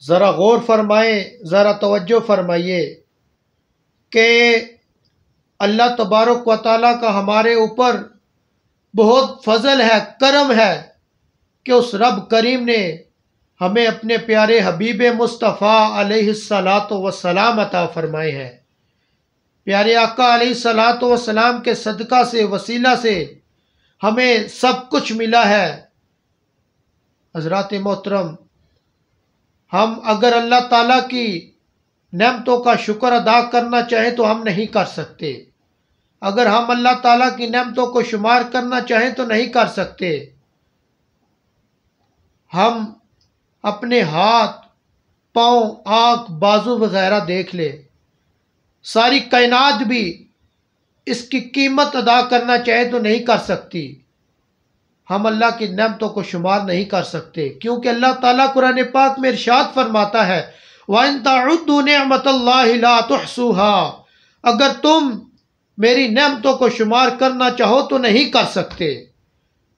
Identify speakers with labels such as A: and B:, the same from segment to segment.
A: જરા غور فرمائیں જરા તવજ્જુ فرمائیے કે અલ્લાહ તબારક વ તઆલા કા હમારે ઉપર બહોત ફઝલ હૈ કરમ હૈ કે ઉસ રબ کریم ને હમે અપને પ્યારے હબીબ મુસ્તફા અલેહિસલાતુ વ સલામ તા ફરમાયે હૈ પ્યારے આકા અલી સલાતુ વ સલામ કે સદકા સે વસીલા સે હમે સબ કુછ મિલા હૈ હઝરાત મુહતરમ हम अगर अल्लाह ताला की नेमतों का शुक्र अदा करना चाहें तो हम नहीं कर सकते अगर हम अल्लाह ताला की नेमतों को शुमार करना चाहें तो नहीं कर सकते हम अपने हाथ पाँव आँख बाजू वगैरह देख ले सारी कायनात भी इसकी कीमत अदा करना चाहे तो नहीं कर सकती हम अल्लाह की नमतों को शुमार नहीं कर सकते क्योंकि अल्लाह ताला कुरान पाक में इरशाद फरमाता है वन ताउदूनमतल्लासूहा अगर तुम मेरी नमतों को शुमार करना चाहो तो नहीं कर सकते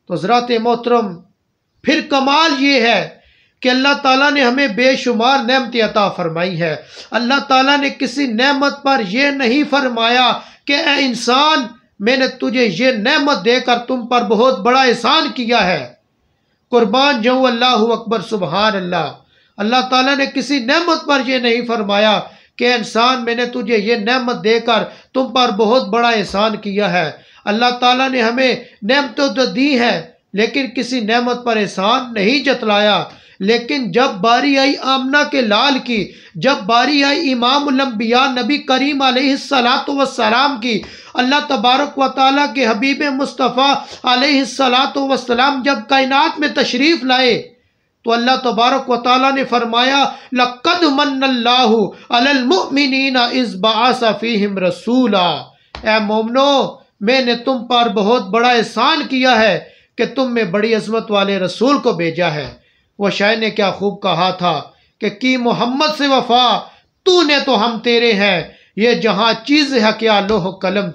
A: तो ज़रात मोहतरम फिर कमाल ये है कि अल्लाह ताला ने हमें बेशुमार नेमतें अता फरमाई है अल्लाह ताला ने किसी नमत पर यह नहीं फरमाया कि इंसान मैंने तुझे ये नहमत देकर तुम पर बहुत बड़ा एहसान किया है कुर्बान जाऊँ अल्लाह अकबर सुबहान अल्लाह अल्लाह ताला ने किसी नहमत पर यह नहीं फरमाया कि इंसान मैंने तुझे ये नहमत देकर तुम पर बहुत बड़ा एहसान किया है अल्लाह ताला ने हमें नेमतें तो दी है लेकिन किसी नहमत पर एहसान नहीं जतलाया लेकिन जब बारी आई आमना के लाल की जब बारी आई इमाम लम्बिया नबी करीम सलात वसलाम की अल्लाह तबारक व ताली के हबीब मुस्तफ़ा सलात सलाम जब कायनात में तशरीफ़ लाए तो अल्लाह तबारक व ताली ने फरमाया लक़द मन्नल्लामिन इस बाफ़ीम रसूला ए मोमनो मैंने तुम पर बहुत बड़ा एहसान किया है कि तुम में बड़ी अजमत वाले रसूल को भेजा है वह शय ने क्या खूब कहा था कि की मोहम्मद से वफा तूने तो हम तेरे हैं ये जहाँ चीज़ है क्या लोह कलम